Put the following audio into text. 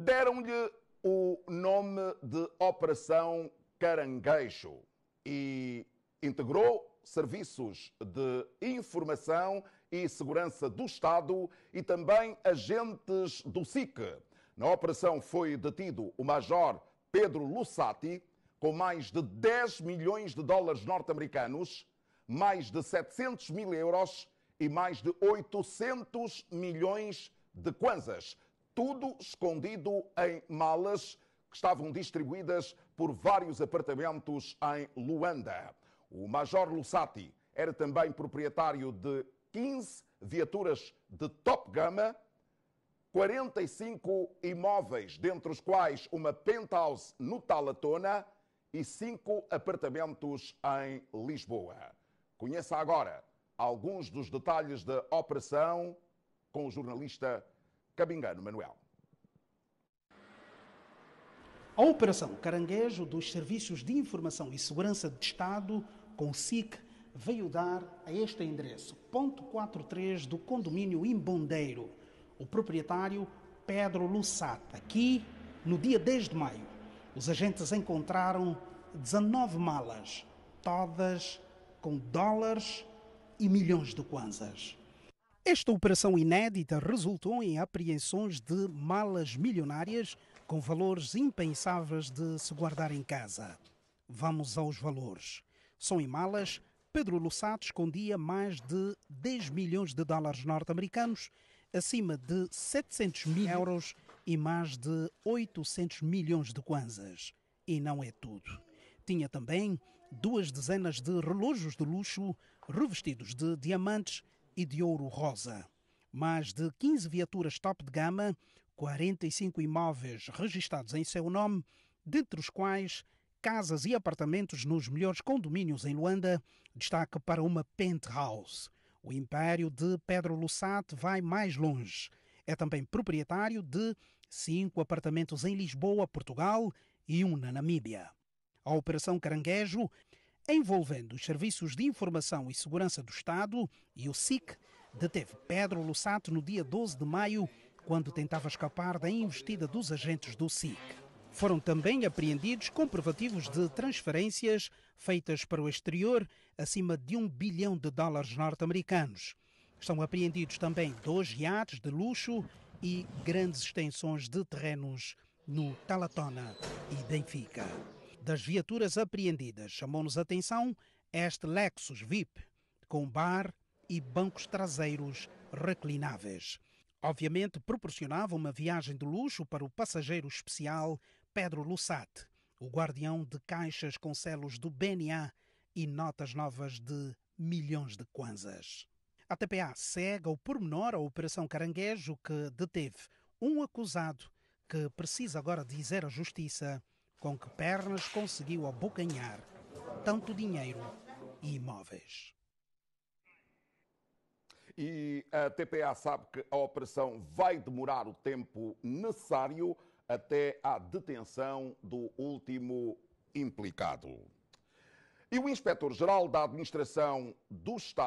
Deram-lhe o nome de Operação Caranguejo e integrou serviços de informação e segurança do Estado e também agentes do SIC. Na operação foi detido o Major Pedro Lussati, com mais de 10 milhões de dólares norte-americanos, mais de 700 mil euros e mais de 800 milhões de kwanzas tudo escondido em malas que estavam distribuídas por vários apartamentos em Luanda. O Major Lussati era também proprietário de 15 viaturas de top gama, 45 imóveis, dentre os quais uma penthouse no Talatona e cinco apartamentos em Lisboa. Conheça agora alguns dos detalhes da operação com o jornalista Cabingano Manuel. A Operação Caranguejo dos Serviços de Informação e Segurança de Estado, com SIC, veio dar a este endereço, ponto 43 do condomínio Imbondeiro, o proprietário Pedro Lussat, Aqui, no dia 10 de maio, os agentes encontraram 19 malas, todas com dólares e milhões de kwanzas. Esta operação inédita resultou em apreensões de malas milionárias com valores impensáveis de se guardar em casa. Vamos aos valores. São em malas, Pedro Lussat escondia mais de 10 milhões de dólares norte-americanos, acima de 700 mil euros e mais de 800 milhões de kwanzas. E não é tudo. Tinha também duas dezenas de relógios de luxo revestidos de diamantes e de ouro rosa. Mais de 15 viaturas top de gama, 45 imóveis registados em seu nome, dentre os quais casas e apartamentos nos melhores condomínios em Luanda, destaque para uma penthouse. O império de Pedro Lussat vai mais longe. É também proprietário de cinco apartamentos em Lisboa, Portugal e um na Namíbia. A Operação Caranguejo envolvendo os serviços de informação e segurança do Estado e o SIC, deteve Pedro Lussato no dia 12 de maio, quando tentava escapar da investida dos agentes do SIC. Foram também apreendidos comprovativos de transferências feitas para o exterior acima de um bilhão de dólares norte-americanos. Estão apreendidos também dois iates de luxo e grandes extensões de terrenos no Talatona e Benfica. Das viaturas apreendidas, chamou-nos a atenção este Lexus VIP, com bar e bancos traseiros reclináveis. Obviamente proporcionava uma viagem de luxo para o passageiro especial Pedro Lussat, o guardião de caixas com selos do BNA e notas novas de milhões de kwanzas. A TPA cega o pormenor à Operação Caranguejo que deteve um acusado que precisa agora dizer à Justiça com que pernas conseguiu abocanhar tanto dinheiro e imóveis. E a TPA sabe que a operação vai demorar o tempo necessário até à detenção do último implicado. E o inspetor-geral da Administração do Estado.